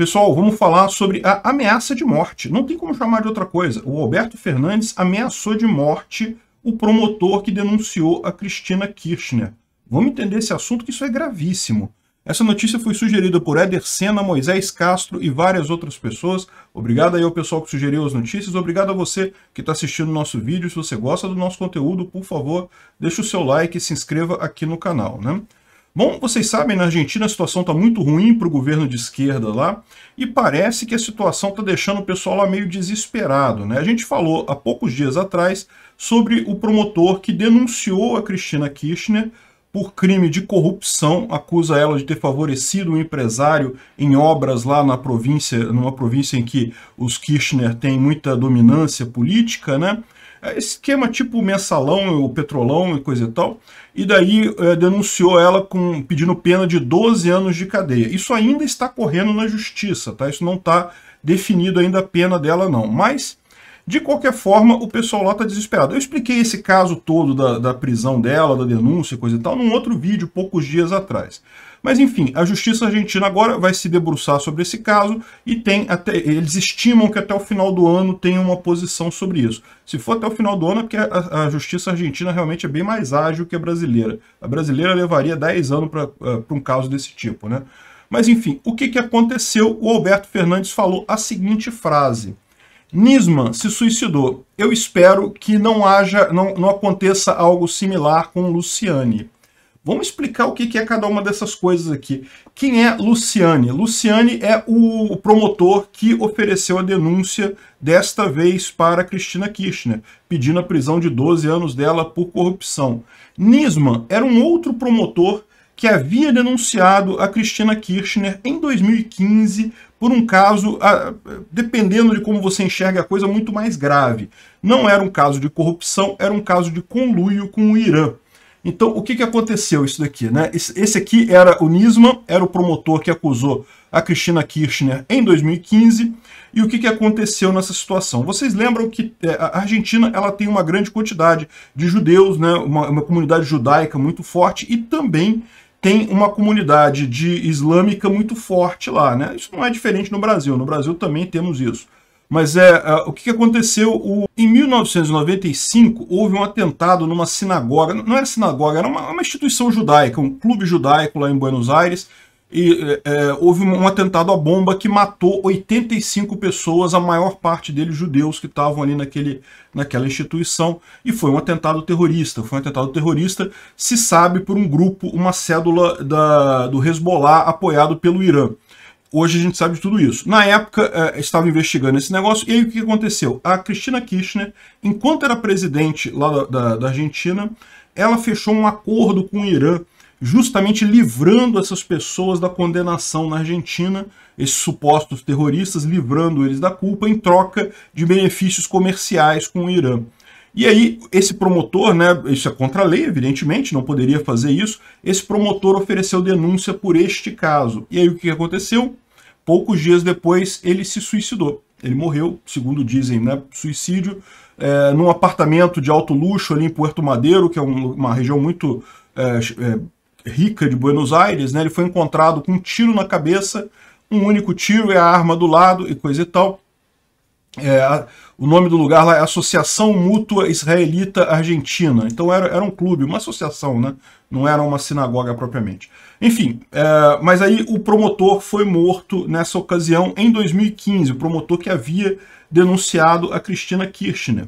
Pessoal, vamos falar sobre a ameaça de morte. Não tem como chamar de outra coisa. O Alberto Fernandes ameaçou de morte o promotor que denunciou a Cristina Kirchner. Vamos entender esse assunto que isso é gravíssimo. Essa notícia foi sugerida por Éder Senna, Moisés Castro e várias outras pessoas. Obrigado aí ao pessoal que sugeriu as notícias. Obrigado a você que está assistindo o nosso vídeo. Se você gosta do nosso conteúdo, por favor, deixe o seu like e se inscreva aqui no canal. Né? Bom, vocês sabem, na Argentina a situação está muito ruim para o governo de esquerda lá e parece que a situação está deixando o pessoal lá meio desesperado. Né? A gente falou há poucos dias atrás sobre o promotor que denunciou a Cristina Kirchner por crime de corrupção, acusa ela de ter favorecido um empresário em obras lá na província, numa província em que os Kirchner têm muita dominância política, né? É esquema tipo mensalão, o petrolão e coisa e tal. E daí é, denunciou ela com pedindo pena de 12 anos de cadeia. Isso ainda está correndo na justiça, tá? Isso não está definido ainda a pena dela, não. Mas de qualquer forma, o pessoal lá está desesperado. Eu expliquei esse caso todo da, da prisão dela, da denúncia, coisa e tal, num outro vídeo, poucos dias atrás. Mas enfim, a justiça argentina agora vai se debruçar sobre esse caso e tem até eles estimam que até o final do ano tem uma posição sobre isso. Se for até o final do ano, é porque a, a justiça argentina realmente é bem mais ágil que a brasileira. A brasileira levaria 10 anos para eh, um caso desse tipo, né? Mas enfim, o que, que aconteceu? O Alberto Fernandes falou a seguinte frase. Nisman se suicidou. Eu espero que não haja, não, não aconteça algo similar com Luciane. Vamos explicar o que é cada uma dessas coisas aqui. Quem é Luciane? Luciane é o promotor que ofereceu a denúncia, desta vez para Cristina Kirchner, pedindo a prisão de 12 anos dela por corrupção. Nisman era um outro promotor que havia denunciado a Cristina Kirchner em 2015 por um caso, dependendo de como você enxerga a coisa, muito mais grave. Não era um caso de corrupção, era um caso de conluio com o Irã. Então, o que, que aconteceu isso daqui? Né? Esse aqui era o Nisman, era o promotor que acusou a Cristina Kirchner em 2015. E o que, que aconteceu nessa situação? Vocês lembram que é, a Argentina ela tem uma grande quantidade de judeus, né? uma, uma comunidade judaica muito forte e também tem uma comunidade de islâmica muito forte lá, né? Isso não é diferente no Brasil. No Brasil também temos isso. Mas é, é o que aconteceu? O, em 1995 houve um atentado numa sinagoga. Não era sinagoga, era uma, uma instituição judaica, um clube judaico lá em Buenos Aires e, é, é, houve um atentado à bomba que matou 85 pessoas, a maior parte deles judeus que estavam ali naquele, naquela instituição, e foi um atentado terrorista. Foi um atentado terrorista, se sabe, por um grupo, uma cédula da, do Hezbollah apoiado pelo Irã. Hoje a gente sabe de tudo isso. Na época, eh, estava investigando esse negócio, e aí o que aconteceu? A Cristina Kirchner, enquanto era presidente lá da, da, da Argentina, ela fechou um acordo com o Irã, justamente livrando essas pessoas da condenação na Argentina, esses supostos terroristas, livrando eles da culpa em troca de benefícios comerciais com o Irã. E aí, esse promotor, né, isso é contra a lei, evidentemente, não poderia fazer isso, esse promotor ofereceu denúncia por este caso. E aí, o que aconteceu? Poucos dias depois, ele se suicidou. Ele morreu, segundo dizem, né, suicídio, é, num apartamento de alto luxo ali em Puerto Madeiro, que é um, uma região muito é, rica de Buenos Aires, né? Ele foi encontrado com um tiro na cabeça, um único tiro e é a arma do lado e coisa e tal. É, o nome do lugar lá é Associação Mútua Israelita Argentina. Então era, era um clube, uma associação, né? Não era uma sinagoga propriamente. Enfim, é, mas aí o promotor foi morto nessa ocasião em 2015, o promotor que havia denunciado a Cristina Kirchner.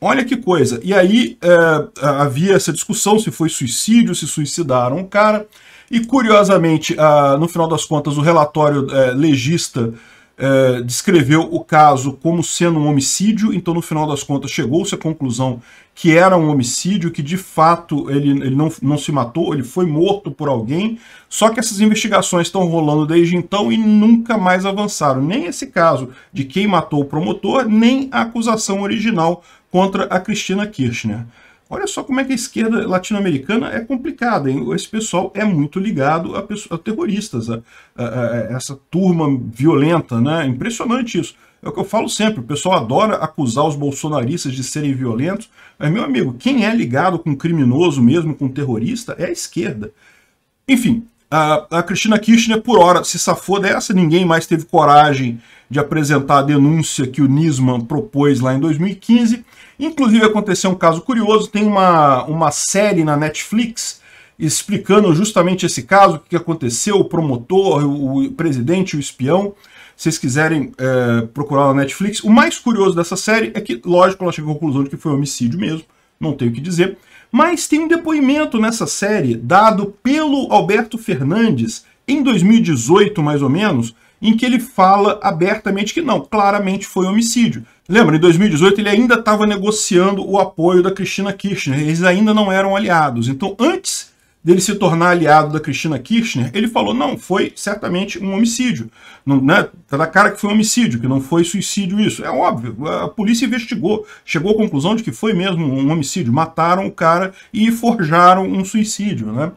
Olha que coisa. E aí é, havia essa discussão se foi suicídio, se suicidaram o cara. E curiosamente, a, no final das contas, o relatório é, legista é, descreveu o caso como sendo um homicídio, então no final das contas chegou-se à conclusão que era um homicídio, que de fato ele, ele não, não se matou, ele foi morto por alguém, só que essas investigações estão rolando desde então e nunca mais avançaram, nem esse caso de quem matou o promotor, nem a acusação original contra a Cristina Kirchner. Olha só como é que a esquerda latino-americana é complicada. Hein? Esse pessoal é muito ligado a, a terroristas, a, a, a, essa turma violenta. Né? Impressionante isso. É o que eu falo sempre, o pessoal adora acusar os bolsonaristas de serem violentos, mas, meu amigo, quem é ligado com criminoso mesmo, com terrorista, é a esquerda. Enfim, a, a Cristina Kirchner, por hora, se safou dessa, ninguém mais teve coragem de apresentar a denúncia que o Nisman propôs lá em 2015. Inclusive, aconteceu um caso curioso: tem uma, uma série na Netflix explicando justamente esse caso, o que aconteceu, o promotor, o, o presidente, o espião. Se vocês quiserem é, procurar na Netflix. O mais curioso dessa série é que, lógico, ela chegou à conclusão de que foi homicídio mesmo, não tenho o que dizer. Mas tem um depoimento nessa série dado pelo Alberto Fernandes em 2018, mais ou menos, em que ele fala abertamente que não, claramente foi homicídio. Lembra, em 2018 ele ainda estava negociando o apoio da Cristina Kirchner, eles ainda não eram aliados. Então, antes dele se tornar aliado da Cristina Kirchner, ele falou, não, foi certamente um homicídio. Não, né? Tá na cara que foi um homicídio, que não foi suicídio isso. É óbvio, a polícia investigou, chegou à conclusão de que foi mesmo um homicídio. Mataram o cara e forjaram um suicídio, né?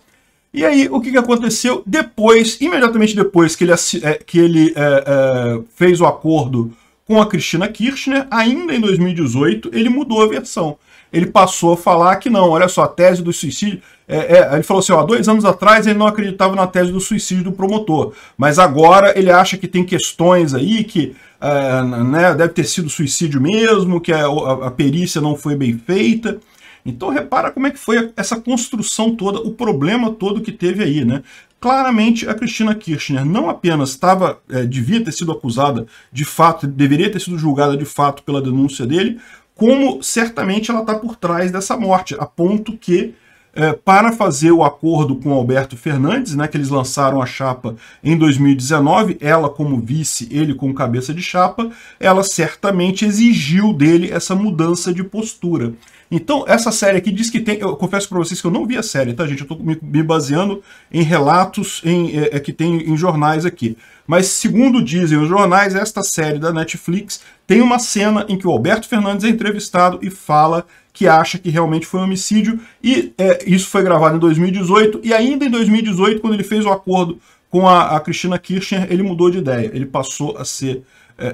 E aí, o que, que aconteceu? Depois, imediatamente depois que ele, é, que ele é, é, fez o acordo com a Cristina Kirchner, ainda em 2018, ele mudou a versão ele passou a falar que não, olha só, a tese do suicídio. É, é, ele falou assim: ó, dois anos atrás ele não acreditava na tese do suicídio do promotor, mas agora ele acha que tem questões aí que é, né, deve ter sido suicídio mesmo, que a, a, perícia não foi bem feita. Então repara como é que foi essa construção toda, o problema todo que teve aí, né? Claramente a Cristina Kirchner não apenas estava, é, devia ter sido acusada de fato, deveria ter sido julgada de fato pela denúncia dele, como certamente ela está por trás dessa morte, a ponto que, é, para fazer o acordo com Alberto Fernandes, né, que eles lançaram a chapa em 2019, ela como vice, ele como cabeça de chapa, ela certamente exigiu dele essa mudança de postura. Então, essa série aqui diz que tem. Eu confesso para vocês que eu não vi a série, tá, gente? Eu estou me, baseando em relatos em, é, é, que tem em jornais aqui. Mas, segundo dizem os jornais, esta série da Netflix tem uma cena em que o Alberto Fernandes é entrevistado e fala que acha que realmente foi um homicídio. E é, isso foi gravado em 2018. E ainda em 2018, quando ele fez o acordo com a, a Cristina Kirchner, ele mudou de ideia. Ele passou a ser. É,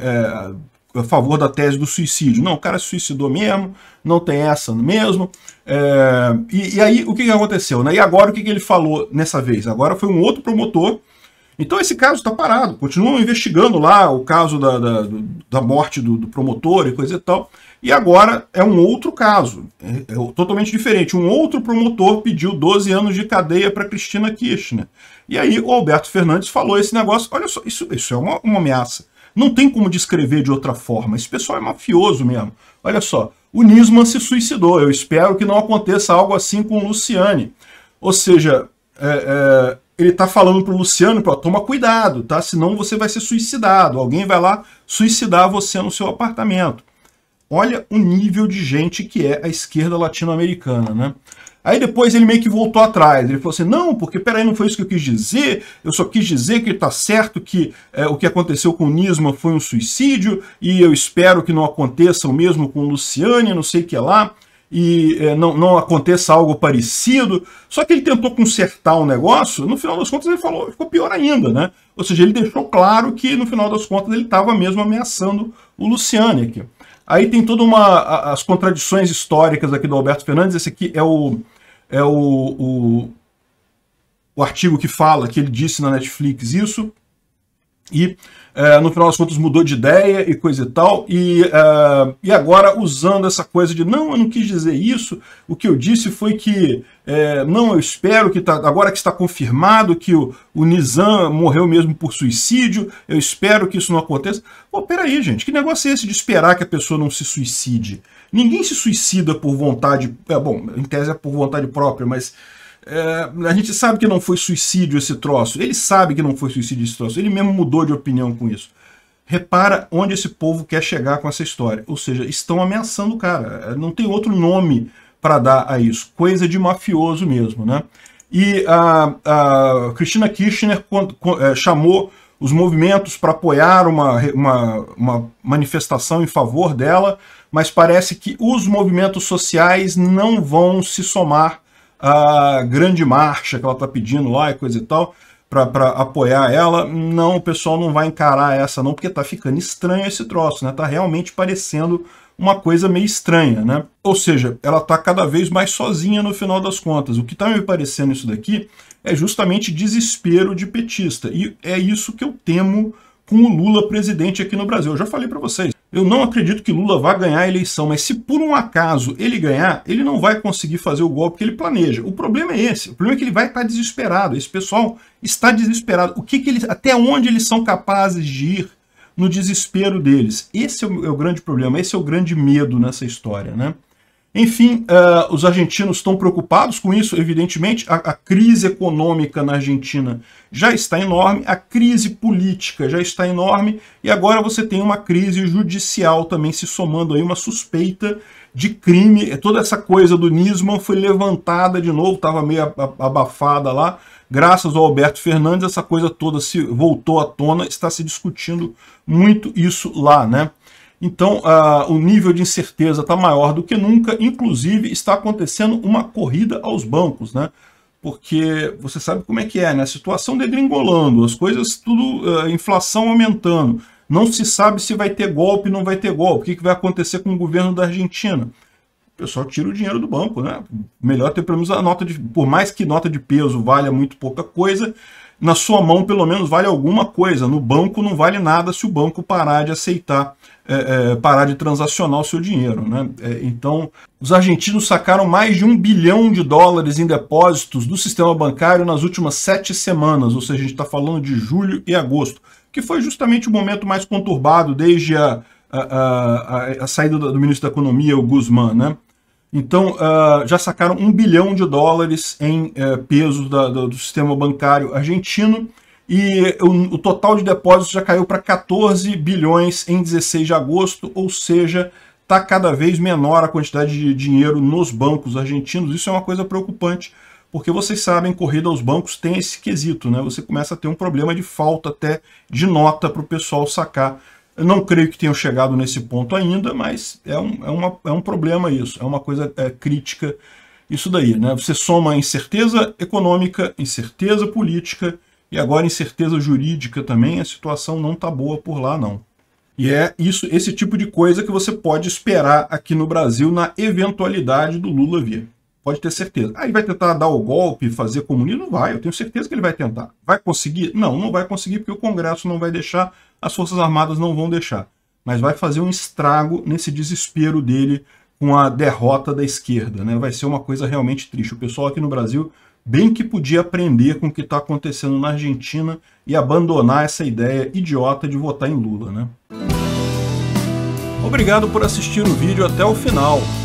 é a favor da tese do suicídio. Não, o cara se suicidou mesmo, não tem essa mesmo. É, e, e, aí, o que, que aconteceu? Né? E agora, o que, que ele falou nessa vez? Agora foi um outro promotor. Então, esse caso está parado. Continuam investigando lá o caso da, da, da morte do, do, promotor e coisa e tal. E agora é um outro caso, é, é totalmente diferente. Um outro promotor pediu 12 anos de cadeia para Cristina Kirchner. E aí, o Alberto Fernandes falou esse negócio. Olha só, isso, isso é uma, uma ameaça. Não tem como descrever de outra forma. Esse pessoal é mafioso mesmo. Olha só, o Nisman se suicidou. Eu espero que não aconteça algo assim com o Luciane. Ou seja, é, é, ele está falando para o Luciano, pra, toma cuidado, tá? Senão você vai ser suicidado. Alguém vai lá suicidar você no seu apartamento. Olha o nível de gente que é a esquerda latino-americana, né? Aí depois ele meio que voltou atrás. Ele falou assim: não, porque peraí, não foi isso que eu quis dizer. Eu só quis dizer que está certo que é, o que aconteceu com o Nisma foi um suicídio e eu espero que não aconteça o mesmo com o Luciane, não sei o que lá, e é, não, não aconteça algo parecido. Só que ele tentou consertar o negócio. No final das contas, ele falou: ficou pior ainda, né? Ou seja, ele deixou claro que no final das contas ele estava mesmo ameaçando o Luciane aqui. Aí tem toda uma. as contradições históricas aqui do Alberto Fernandes. Esse aqui é o é o, o, o artigo que fala que ele disse na Netflix isso, e é, no final das contas mudou de ideia e coisa e tal, e, é, e agora usando essa coisa de não, eu não quis dizer isso, o que eu disse foi que é, não, eu espero que tá, agora que está confirmado que o, o Nizam morreu mesmo por suicídio, eu espero que isso não aconteça. Pô, peraí gente, que negócio é esse de esperar que a pessoa não se suicide? Ninguém se suicida por vontade, é, bom, em tese é por vontade própria, mas é, a gente sabe que não foi suicídio esse troço. Ele sabe que não foi suicídio esse troço. Ele mesmo mudou de opinião com isso. Repara onde esse povo quer chegar com essa história. Ou seja, estão ameaçando o cara. Não tem outro nome para dar a isso. Coisa de mafioso mesmo, né? E a, a Cristina Kirchner é, chamou os movimentos para apoiar uma, uma, uma, manifestação em favor dela, mas parece que os movimentos sociais não vão se somar à grande marcha que ela está pedindo lá e coisa e tal, para apoiar ela. Não, o pessoal não vai encarar essa não, porque está ficando estranho esse troço, né? está realmente parecendo uma coisa meio estranha, né? Ou seja, ela está cada vez mais sozinha no final das contas. O que está me parecendo isso daqui é justamente desespero de petista. E é isso que eu temo com o Lula presidente aqui no Brasil. Eu já falei para vocês, eu não acredito que Lula vá ganhar a eleição, mas se por um acaso ele ganhar, ele não vai conseguir fazer o golpe que ele planeja. O problema é esse. O problema é que ele vai estar tá desesperado. Esse pessoal está desesperado. O que, que eles, até onde eles são capazes de ir? no desespero deles. Esse é, é o, grande problema, esse é o grande medo nessa história, né? Enfim, uh, os argentinos estão preocupados com isso, evidentemente. A, a, crise econômica na Argentina já está enorme, a crise política já está enorme, e agora você tem uma crise judicial também se somando aí, uma suspeita de crime. É toda essa coisa do Nisman foi levantada de novo, estava meio abafada lá, Graças ao Alberto Fernandes, essa coisa toda se voltou à tona, está se discutindo muito isso lá, né? Então, uh, o nível de incerteza está maior do que nunca, inclusive está acontecendo uma corrida aos bancos, né? Porque você sabe como é que é, né? A situação degringolando, as coisas tudo, uh, inflação aumentando. Não se sabe se vai ter golpe, não vai ter golpe, o que, que vai acontecer com o governo da Argentina o pessoal tira o dinheiro do banco, né? Melhor ter pelo menos a nota de. Por mais que nota de peso valha muito pouca coisa, na sua mão pelo menos vale alguma coisa. No banco não vale nada se o banco parar de aceitar, é, é, parar de transacionar o seu dinheiro. Né? É, então, os argentinos sacaram mais de um bilhão de dólares em depósitos do sistema bancário nas últimas sete semanas, ou seja, a gente está falando de julho e agosto, que foi justamente o momento mais conturbado desde a a, a, a saída do, do, ministro da Economia, o Guzmán, né? Então, uh, já sacaram um bilhão de dólares em uh, pesos da, do, do, sistema bancário argentino e o, o total de depósitos já caiu para 14 bilhões em 16 de agosto, ou seja, está cada vez menor a quantidade de dinheiro nos bancos argentinos. Isso é uma coisa preocupante, porque vocês sabem, corrida aos bancos tem esse quesito, né? Você começa a ter um problema de falta até de nota para o pessoal sacar eu não creio que tenham chegado nesse ponto ainda, mas é um, é uma, é um problema isso, é uma coisa é, crítica isso daí. Né? Você soma incerteza econômica, incerteza política e agora incerteza jurídica também, a situação não está boa por lá não. E é isso, esse tipo de coisa que você pode esperar aqui no Brasil na eventualidade do Lula vir. Pode ter certeza. Aí vai tentar dar o golpe, fazer comunismo? Não vai, eu tenho certeza que ele vai tentar. Vai conseguir? Não, não vai conseguir porque o Congresso não vai deixar, as Forças Armadas não vão deixar. Mas vai fazer um estrago nesse desespero dele com a derrota da esquerda. Né? Vai ser uma coisa realmente triste. O pessoal aqui no Brasil bem que podia aprender com o que está acontecendo na Argentina e abandonar essa ideia idiota de votar em Lula. Né? Obrigado por assistir o vídeo até o final.